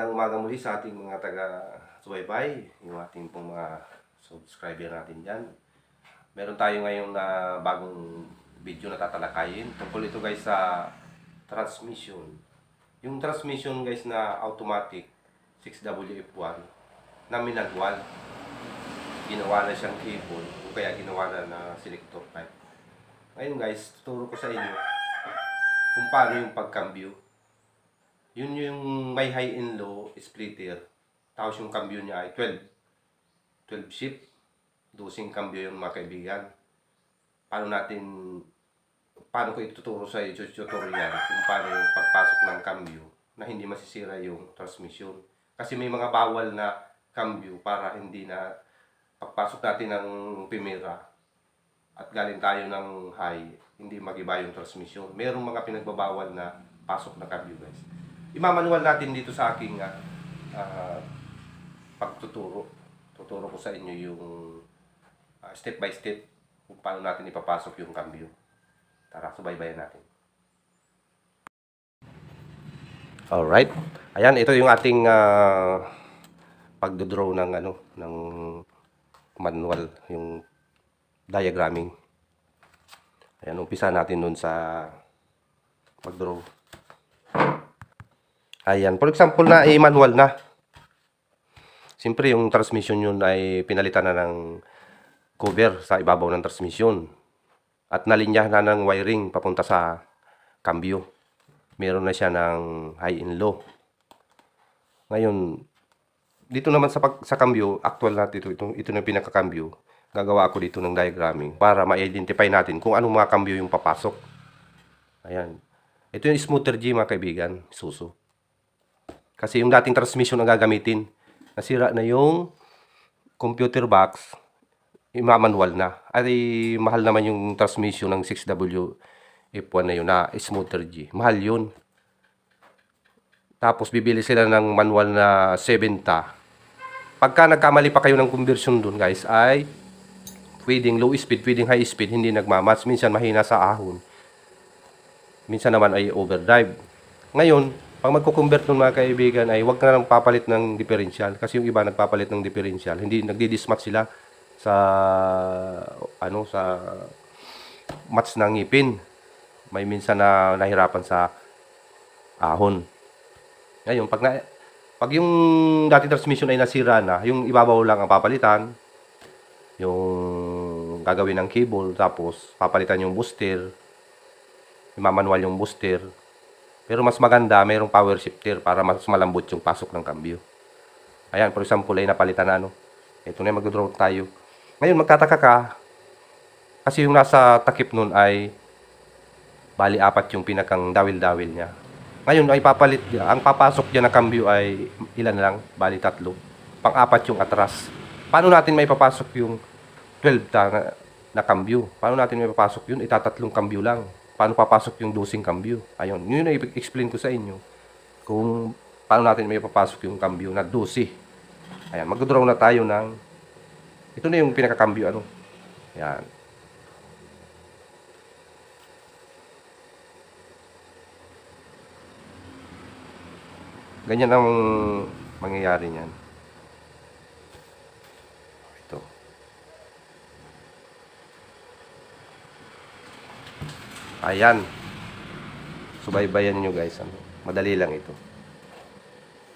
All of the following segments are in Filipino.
Magandang umaga muli sa ating mga taga-subaybay, yung ating pong mga subscriber natin dyan. Meron tayo ngayong na ah, bagong video na tatalakayin. Tungkol ito guys sa transmission. Yung transmission guys na automatic 6WF1 na minagwal. Ginawa na siyang cable o kaya ginawa na na selector pipe. Ngayon guys, tuturo ko sa inyo kung paano yung pagkambyo yun yung may high and low splitter. Tapos yung cambio niya ay 12. 12 shift. Dosing cambio yung mga kaibigan. Paano natin, paano ko ituturo sa tutorial kung paano yung pagpasok ng cambio na hindi masisira yung transmission. Kasi may mga bawal na cambio para hindi na pagpasok natin ng pimera at galing tayo ng high, hindi magiba yung transmission. Merong mga pinagbabawal na pasok na cambio guys imamanual natin dito sa aking uh, pagtuturo. Tuturo ko sa inyo yung uh, step by step kung paano natin ipapasok yung cambio. Tara, subaybayan natin. Alright. Ayan, ito yung ating uh, pagdodraw ng ano, ng manual, yung diagramming. Ayan, umpisa natin nun sa pagdraw. Ayan. For example na ay eh, manual na. Siyempre yung transmission yun ay pinalitan na ng cover sa ibabaw ng transmission. At nalinyahan na ng wiring papunta sa cambio. Meron na siya ng high and low. Ngayon, dito naman sa, pag, sa cambio, actual natin ito, ito, ito na pinaka-cambio. Gagawa ako dito ng diagramming para ma-identify natin kung anong mga cambio yung papasok. Ayan. Ito yung smoother G mga kaibigan, suso. Kasi yung dating transmission ang gagamitin. Nasira na yung computer box. ima na. At mahal naman yung transmission ng 6W F1 na yun na smoother G. Mahal yun. Tapos bibili sila ng manual na 70. Pagka nagkamali pa kayo ng conversion dun guys ay pwedeng low speed, pwedeng high speed, hindi nagmamatch. Minsan mahina sa ahon. Minsan naman ay overdrive. Ngayon, pag magkukumbert ng mga kaibigan ay wag na lang papalit ng differential kasi yung iba nagpapalit ng differential. Hindi nagdi-dismatch sila sa ano sa match ng ngipin. May minsan na nahirapan sa ahon. Ngayon, pag na, pag yung dati transmission ay nasira na, yung ibabaw lang ang papalitan, yung gagawin ng cable, tapos papalitan yung booster, imamanwal yung booster, pero mas maganda, mayroong power shifter para mas malambot yung pasok ng kambyo. Ayan, for example, ay napalitan na, no? Ito na mag magdodraw tayo. Ngayon, magtataka ka, kasi yung nasa takip nun ay, bali apat yung pinakang dawil-dawil niya. Ngayon, ay papalit, ang papasok niya na kambyo ay ilan lang, bali tatlo. Pang-apat yung atras. Paano natin may papasok yung 12 na, na kambyo? Paano natin may papasok yun? Itatatlong kambyo lang paano papasok yung dosing cambio. Ayun, yun na i-explain ko sa inyo kung paano natin may papasok yung cambio na dosi. Ayan, mag-draw na tayo ng ito na yung pinakakambyo ano. Ayan. Ganyan ang mangyayari niyan. Ayan. Subaybayan niyo guys. Ano? Madali lang ito.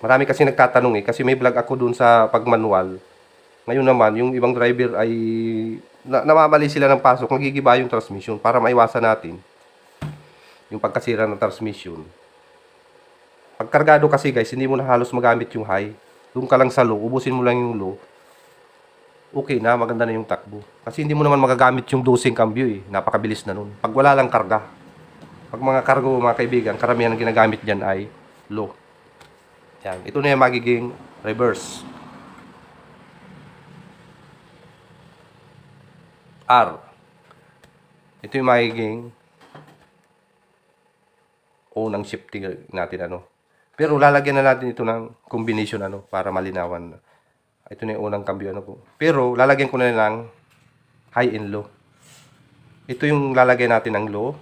Marami kasi nagtatanong eh. Kasi may vlog ako dun sa pagmanual. Ngayon naman, yung ibang driver ay na, namamali sila ng pasok. Nagigiba yung transmission para maiwasan natin yung pagkasira ng transmission. Pagkargado kasi guys, hindi mo na halos magamit yung high. Doon ka lang sa low. Ubusin mo lang yung low okay na, maganda na yung takbo. Kasi hindi mo naman magagamit yung dosing cambio eh. Napakabilis na nun. Pag wala lang karga. Pag mga cargo mga kaibigan, karamihan ang ginagamit dyan ay low. Yan. Ito na yung magiging reverse. R. Ito yung magiging O ng shifting natin ano. Pero lalagyan na natin ito ng combination ano para malinawan ito na yung unang cambio na ano po. Pero, lalagyan ko na lang high and low. Ito yung lalagyan natin ng low.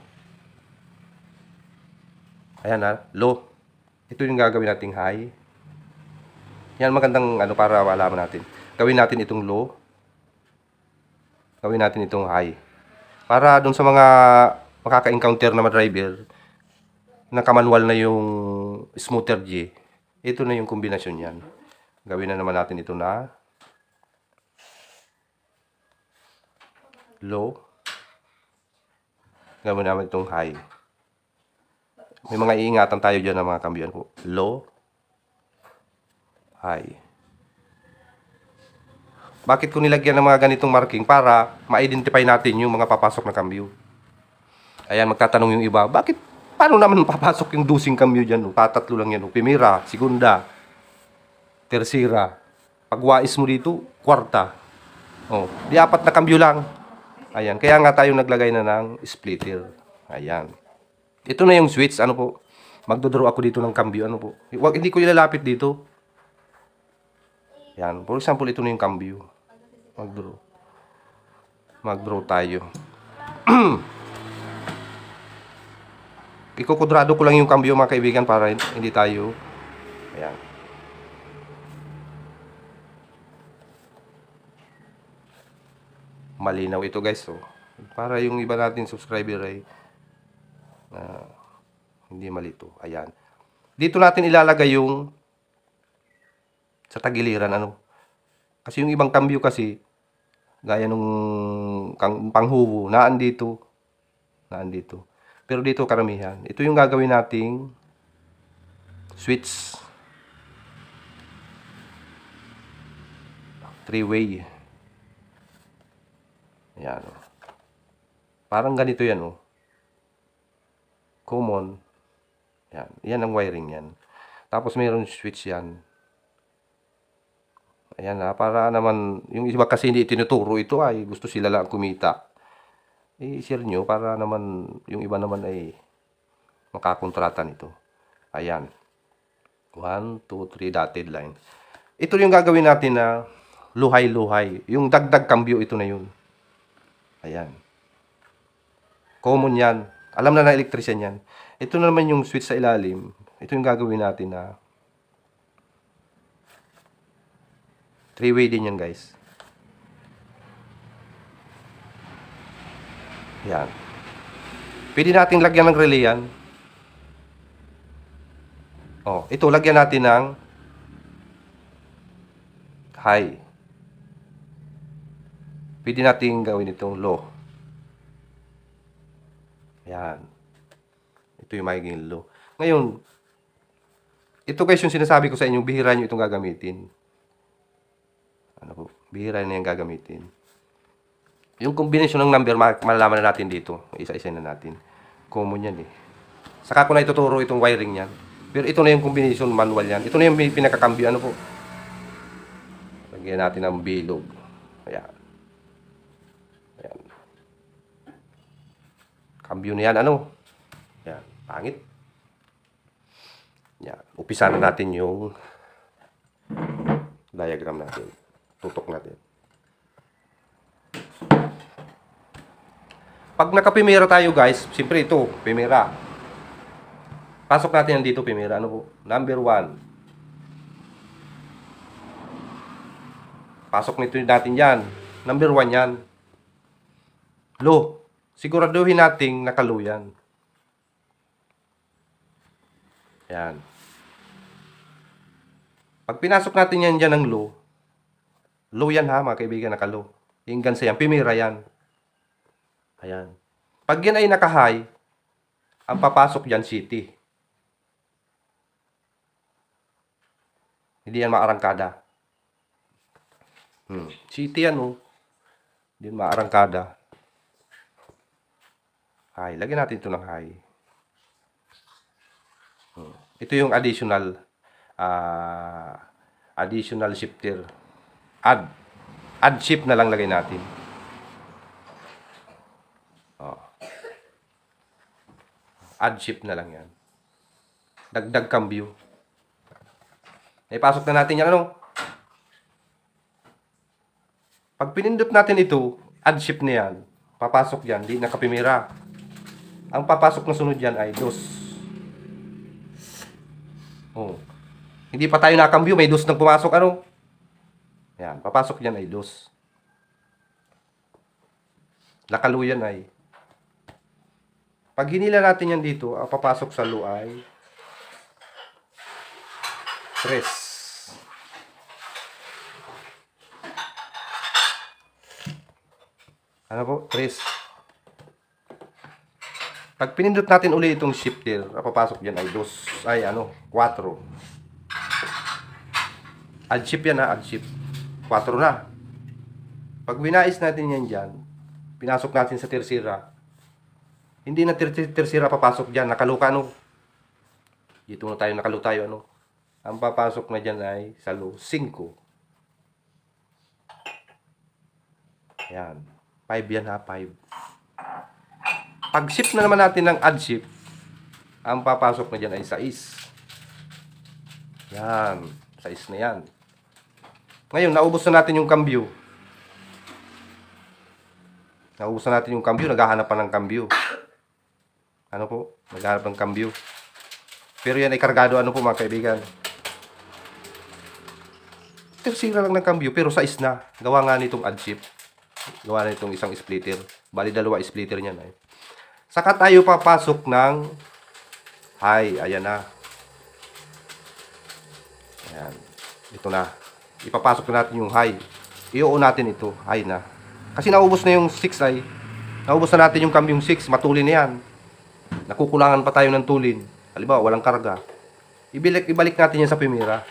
Ayan ha, low. Ito yung gagawin nating high. Yan, magandang ano para malaman natin. Gawin natin itong low. Gawin natin itong high. Para doon sa mga makaka-encounter na driver, na nakamanwal na yung smoother G, ito na yung kombinasyon niyan. Gawin na naman natin ito na low. Gawin naman itong high. May mga iingatan tayo dyan ng mga kambiyon ko. Low, high. Bakit ko nilagyan ng mga ganitong marking? Para ma-identify natin yung mga papasok na kambyo. Ayan, magtatanong yung iba, bakit, paano naman papasok yung dusing kambyo dyan? Oh, tatatlo lang yan. Oh. Pimira, segunda, tersira. Pagwais mo dito, kwarta. Oh, di apat na kambyo lang. Ayan, kaya nga tayo naglagay na ng splitter. Ayan. Ito na yung switch, ano po. Magdodoro ako dito ng kambyo, ano po. Wag, hindi ko ilalapit dito. Ayan, for example, ito na yung kambyo. Magdoro. Magdoro tayo. Ikukudrado ko lang yung kambyo mga kaibigan para hindi tayo. Ayan. malinaw ito guys oh. para yung iba natin subscriber ay uh, hindi malito ayan dito natin ilalagay yung sa tagiliran ano kasi yung ibang cambio kasi gaya nung kang, panghubo na andito. Na andito. pero dito karamihan ito yung gagawin nating switch three way yan. Oh. Parang ganito yan, oh. Common. Yan. Yan ang wiring yan. Tapos mayroon switch yan. Ayan na, ah, para naman, yung iba kasi hindi tinuturo ito ay gusto sila lang kumita. I-share eh, nyo para naman, yung iba naman ay makakontrata nito. Ayan. 1, 2, 3 dotted line. Ito yung gagawin natin na luhay-luhay. Yung dagdag kambyo ito na yun. Ayan. Common yan. Alam na ng electrician yan. Ito na naman yung switch sa ilalim. Ito yung gagawin natin na three-way din yan guys. Yan. Pwede natin lagyan ng relay yan. Oh, ito lagyan natin ng high pwede natin gawin itong low. Ayan. Ito yung magiging low. Ngayon, ito guys yung sinasabi ko sa inyo, bihira nyo itong gagamitin. Ano po? Bihira na yung gagamitin. Yung combination ng number, malalaman na natin dito. Isa-isa na natin. Common yan eh. Saka ko na ituturo itong wiring yan. Pero ito na yung combination manual yan. Ito na yung pinakakambyo. Ano po? Lagyan natin ng bilog. Ayan. Kambyo na yan. Ano? Yan. Pangit. Yan. Upisa na natin yung diagram natin. Tutok natin. Pag nakapimera tayo guys, siyempre ito, pimera. Pasok natin yan dito, pimera. Ano po? Number 1. Pasok nito natin yan. Number 1 yan. Low siguraduhin nating nakaluyan. Yan. Pag pinasok natin yan dyan ng low, low yan ha mga kaibigan, nakalow. Inggan sa yan, pimira yan. Ayan. Pag yan ay nakahay, ang papasok yan city. Hindi yan maarangkada. Hmm. City yan oh. Hindi maarangkada high. Lagyan natin ito ng high. Hmm. Ito yung additional uh, additional shifter. Add. Add shift na lang lagay natin. Oh. Add shift na lang yan. Dagdag cambio. Ipasok na natin yan. Ano? Pag pinindot natin ito, add shift na yan. Papasok yan. Hindi nakapimira. Ang papasok na sunod dyan ay dos. Oh. Hindi pa tayo nakambyo, may dos nang pumasok. Ano? Ayan, papasok dyan ay dos. Lakaluyan ay. Pag hinila natin yan dito, ang papasok sa lu ay tres. Ano po? Tres. Pag pinindot natin uli itong shifter, papasok dyan ay dos, ay ano, 4. Add shift yan ha, add shift. 4 na. Pag winais natin yan dyan, pinasok natin sa tersira, hindi na ter tersira papasok dyan, nakaluka no. Dito na tayo, nakalo tayo ano. Ang papasok na dyan ay sa low, 5. Ayan. 5 yan ha, 5. Pag shift na naman natin ng add shift, ang papasok na dyan ay size. Yan. Size na yan. Ngayon, naubos na natin yung cambio. Naubos na natin yung cambio. Naghahanap pa ng cambio. Ano po? Naghahanap ng cambio. Pero yan ay kargado ano po mga kaibigan. Pero sira lang ng cambio. Pero size na. Gawa nga nitong add shift. Gawa nitong isang splitter. Bali dalawa splitter niyan. Eh. Saka tayo papasok ng Hi, Ayan na. Ayan. Ito na. Ipapasok na natin yung hi Iuon natin ito. High na. Kasi naubos na yung 6 ay. Naubos na natin yung kamyong 6. Matulin na yan. Nakukulangan pa tayo ng tulin. Halimbawa, walang karga. Ibalik, ibalik natin yan sa Pimira.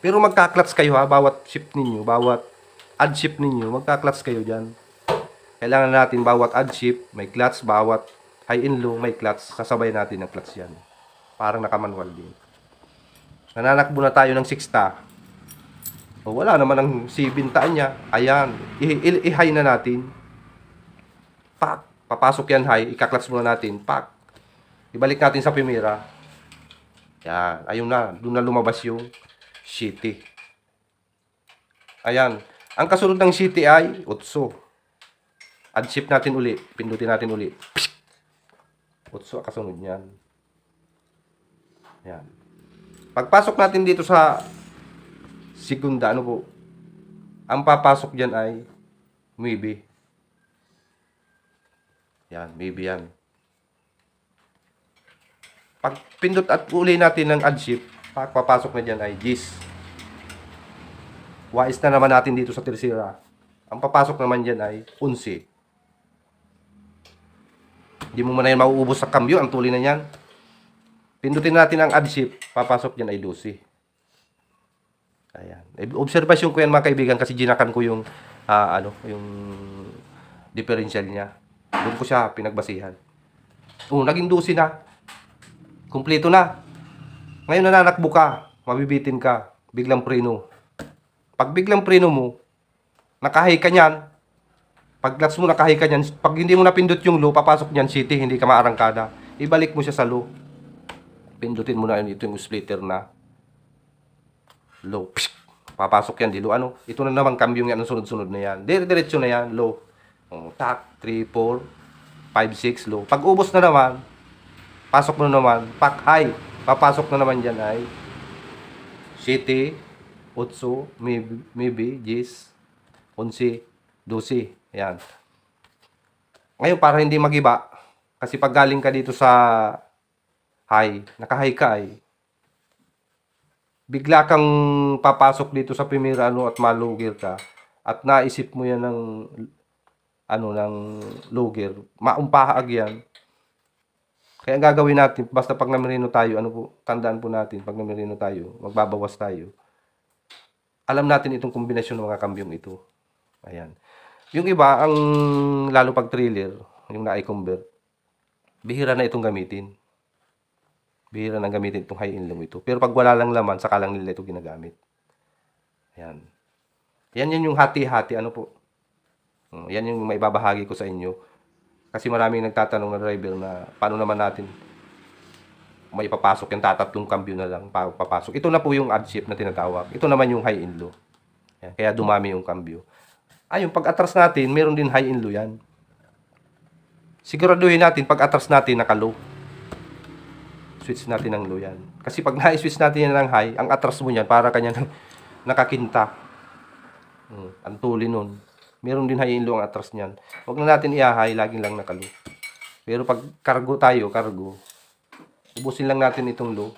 Pero magka-clutch kayo ha. Bawat shift ninyo. Bawat add shift ninyo. Magka-clutch kayo dyan. Kailangan natin bawat ad shift, may clutch, bawat high and low, may clutch. Kasabay natin ng clutch yan. Parang nakamanual din. Nananakbo na tayo ng 6-ta. O wala naman ang sibintaan niya. Ayan. I-high na natin. Pak. Papasok yan high. Ika-clutch muna natin. Pak. Ibalik natin sa Pimira. Yan. Ayun na. Doon na lumabas yung City. Ayan. Ang kasunod ng City ay Utso. Add shift natin uli. Pindutin natin uli. Utso, kasunod niyan. Yan. Pagpasok natin dito sa sekunda ano po? Ang papasok dyan ay maybe. Yan, maybe yan. Pag pindot at uli natin ng add shift, papasok na dyan ay gis. Wais na naman natin dito sa tercera Ang papasok naman dyan ay unsi. Hindi mo man yan mauubos sa cambio. Ang tuloy na yan. Pindutin natin ang add Papasok dyan ay 12. Ayan. Eh, Observasyon ko yan mga kaibigan kasi ginakan ko yung uh, ano, yung differential niya. Doon ko siya pinagbasihan. Oh, naging 12 na. Kumpleto na. Ngayon nananakbo ka. Mabibitin ka. Biglang preno. Pag biglang preno mo, nakahay ka niyan, pag lats mo nakahika niyan, pag hindi mo napindot yung low, papasok niyan city, hindi ka maarangkada. Ibalik mo siya sa low. Pindutin mo na yun, ito yung splitter na low. Psh! Papasok yan, di Ano? Ito na naman cambio yan, ang sunod-sunod na yan. Dire-diretso na yan, low. Oh, tak, 3, 4, 5, 6, low. Pag ubos na naman, pasok mo na naman, pak, high. Papasok na naman dyan ay city, 8, maybe, maybe, jis, 11, Dosi. Ayan. Ngayon, para hindi magiba, kasi pag galing ka dito sa high, naka-high ka ay, eh. bigla kang papasok dito sa Pimirano at malugir ka, at naisip mo yan ng, ano, ng lugir, maumpahaag yan. Kaya gagawin natin, basta pag namirino tayo, ano po, tandaan po natin, pag namirino tayo, magbabawas tayo. Alam natin itong kombinasyon ng mga kambiyong ito. Ayan. Yung iba, ang lalo pag thriller, yung na-i-convert, bihira na itong gamitin. Bihira na gamitin itong high-end low ito. Pero pag wala lang laman, saka lang nila ito ginagamit. Ayan. Yan yun yung hati-hati, ano po. Oh, yan yung maibabahagi ko sa inyo. Kasi maraming nagtatanong na driver na paano naman natin may papasok yung tatatlong kambyo na lang papasok. Ito na po yung ad shift na tinatawag. Ito naman yung high-end low. Kaya dumami yung kambyo. Ah, yung pag-atras natin, meron din high and low yan. Siguraduhin natin pag-atras natin naka-low. Switch natin ang low yan. Kasi pag na-switch natin yan ng high, ang atras mo niyan para kanya nakakinta. Hmm, ang tuli nun. Meron din high and low ang atras niyan. Huwag na natin i-high, laging lang naka-low. Pero pag cargo tayo, cargo, ubusin lang natin itong low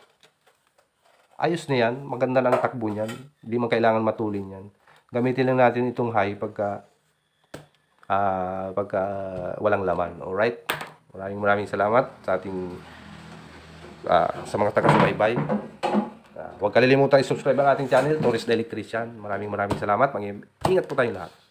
ayos na yan, maganda lang ang takbo niyan, hindi man kailangan matulin yan gamitin lang natin itong high pagka uh, pagka walang laman. Alright? Maraming maraming salamat sa ating uh, sa mga taga-subaybay. Uh, huwag kalilimutan i-subscribe ang ating channel, Torres the Electrician. Maraming maraming salamat. Mag-ingat po tayong lahat.